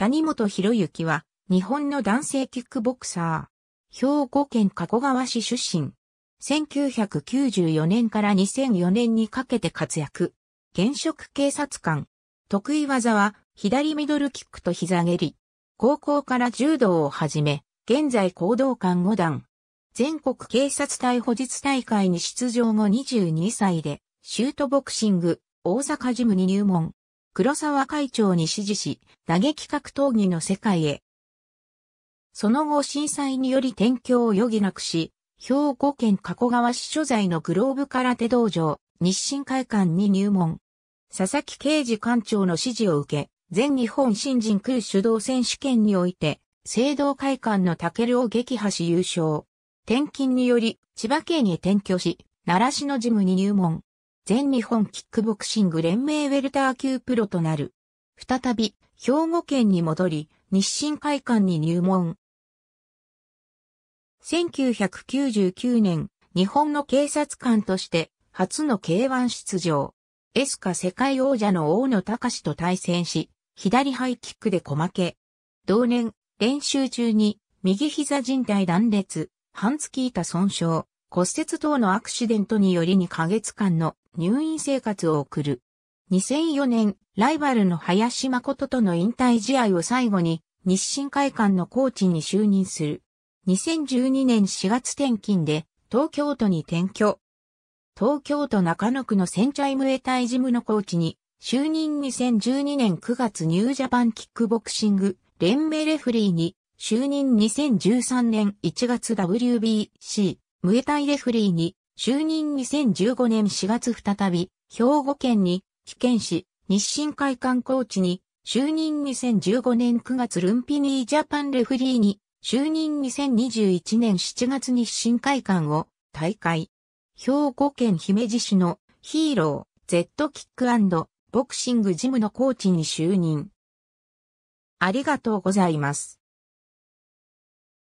谷本博之は、日本の男性キックボクサー。兵庫県加古川市出身。1994年から2004年にかけて活躍。現職警察官。得意技は、左ミドルキックと膝蹴り。高校から柔道を始め、現在行動官5段。全国警察隊補日大会に出場後22歳で、シュートボクシング、大阪ジムに入門。黒沢会長に指示し、打撃格闘技の世界へ。その後震災により転居を余儀なくし、兵庫県加古川市所在のグローブ空手道場、日清会館に入門。佐々木刑事館長の指示を受け、全日本新人る主導選手権において、聖堂会館のケルを撃破し優勝。転勤により、千葉県へ転居し、奈良市のジムに入門。全日本キックボクシング連盟ウェルター級プロとなる。再び、兵庫県に戻り、日清会館に入門。1999年、日本の警察官として、初の K1 出場。エスカ世界王者の大野隆と対戦し、左ハイキックで小負け。同年、練習中に、右膝靭帯断裂、半月板損傷、骨折等のアクシデントにより2ヶ月間の入院生活を送る。2004年、ライバルの林誠との引退試合を最後に、日清会館のコーチに就任する。2012年4月転勤で、東京都に転居。東京都中野区のセンチャイムエタイジムのコーチに、就任2012年9月ニュージャパンキックボクシング連盟レフリーに、就任2013年1月 WBC ムエタイレフリーに、就任2015年4月再び、兵庫県に、帰県し、日清会館コーチに、就任2015年9月ルンピニージャパンレフリーに、就任2021年7月日清会館を大会。兵庫県姫路市のヒーロー、Z キックボクシングジムのコーチに就任。ありがとうございます。